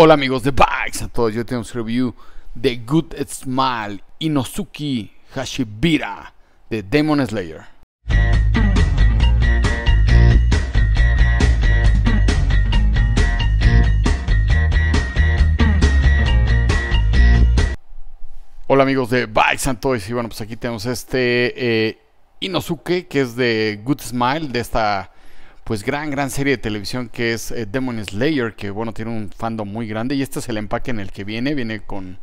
Hola amigos de Bikes a todos, yo un review de Good Smile Inosuke Hashibira de Demon Slayer. Hola amigos de Bikes and Toys y bueno pues aquí tenemos este eh, Inosuke que es de Good Smile de esta pues gran, gran serie de televisión que es eh, Demon Slayer, que bueno, tiene un fandom muy grande y este es el empaque en el que viene, viene con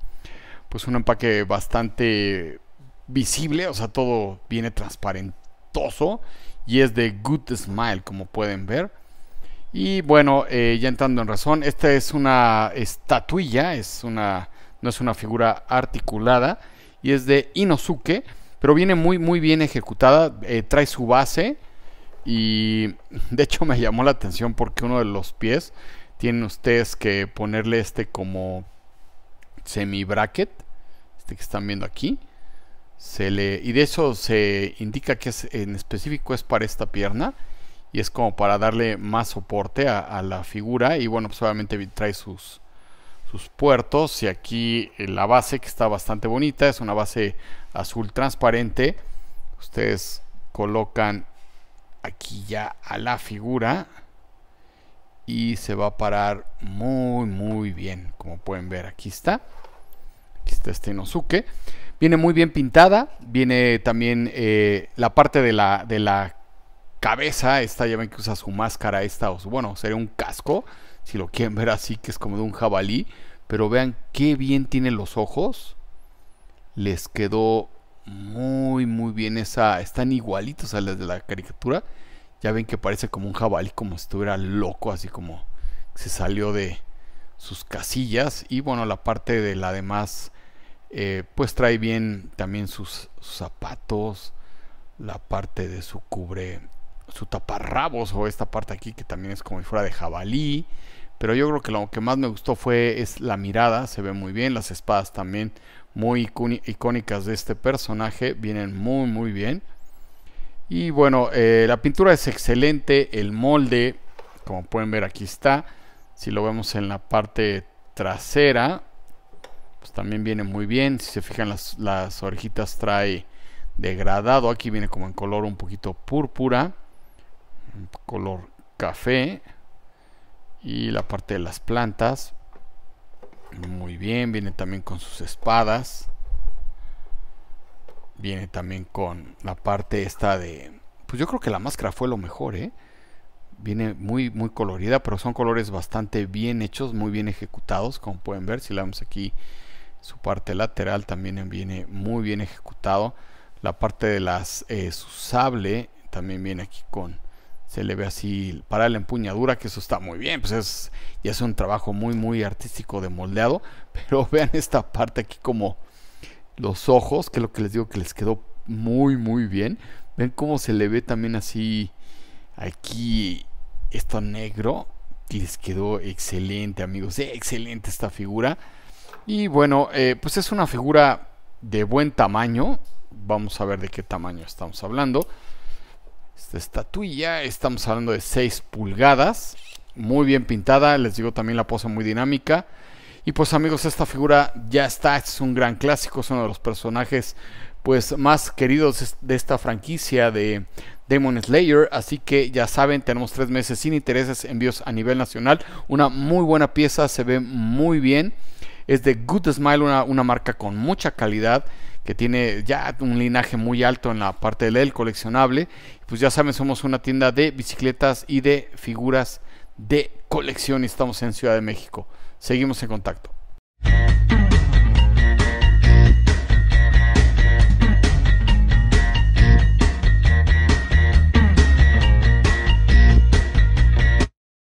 pues un empaque bastante visible, o sea, todo viene transparentoso y es de Good Smile, como pueden ver. Y bueno, eh, ya entrando en razón, esta es una estatuilla, es una, no es una figura articulada y es de Inosuke, pero viene muy, muy bien ejecutada, eh, trae su base y de hecho me llamó la atención porque uno de los pies tienen ustedes que ponerle este como semi bracket, este que están viendo aquí. Se le, y de eso se indica que es, en específico es para esta pierna y es como para darle más soporte a, la figura y bueno pues obviamente trae sus, sus puertos y aquí eh, la base que está bastante bonita es una base azul transparente ustedes colocan aquí ya a la figura y se va a parar muy muy bien como pueden ver aquí está aquí está este Inosuke viene muy bien pintada viene también eh, la parte de la, de la cabeza esta ya ven que usa su máscara esta bueno sería un casco si lo quieren ver así que es como de un jabalí pero vean qué bien tiene los ojos les quedó muy, muy bien esa. Están igualitos a las de la caricatura. Ya ven que parece como un jabalí, como si estuviera loco, así como se salió de sus casillas. Y bueno, la parte de la demás, eh, pues trae bien también sus, sus, zapatos, la parte de su cubre, su taparrabos o esta parte aquí que también es como si fuera de jabalí. Pero yo creo que lo que más me gustó fue es la mirada, se ve muy bien, las espadas también muy icónicas de este personaje, vienen muy muy bien. Y bueno, eh, la pintura es excelente, el molde, como pueden ver aquí está, si lo vemos en la parte trasera, pues también viene muy bien, si se fijan las, las orejitas trae degradado, aquí viene como en color un poquito púrpura, color café, y la parte de las plantas, muy bien, viene también con sus espadas. Viene también con la parte esta de... Pues yo creo que la máscara fue lo mejor, ¿eh? Viene muy, muy colorida, pero son colores bastante bien hechos, muy bien ejecutados, como pueden ver. Si le damos aquí su parte lateral, también viene muy bien ejecutado. La parte de las... Eh, su sable también viene aquí con se le ve así para la empuñadura, que eso está muy bien, pues es, ya es un trabajo muy, muy artístico de moldeado, pero vean esta parte aquí como los ojos, que es lo que les digo que les quedó muy, muy bien, ven cómo se le ve también así aquí esto negro, les quedó excelente amigos, excelente esta figura, y bueno, eh, pues es una figura de buen tamaño, vamos a ver de qué tamaño estamos hablando, esta estatuilla, estamos hablando de 6 pulgadas, muy bien pintada, les digo también la pose muy dinámica. Y pues amigos, esta figura ya está, es un gran clásico, es uno de los personajes pues más queridos de esta franquicia de Demon Slayer, así que ya saben, tenemos tres meses sin intereses, envíos a nivel nacional, una muy buena pieza, se ve muy bien, es de Good Smile, una marca con mucha calidad que tiene ya un linaje muy alto en la parte del coleccionable. Pues ya saben, somos una tienda de bicicletas y de figuras de colección y estamos en Ciudad de México. Seguimos en contacto.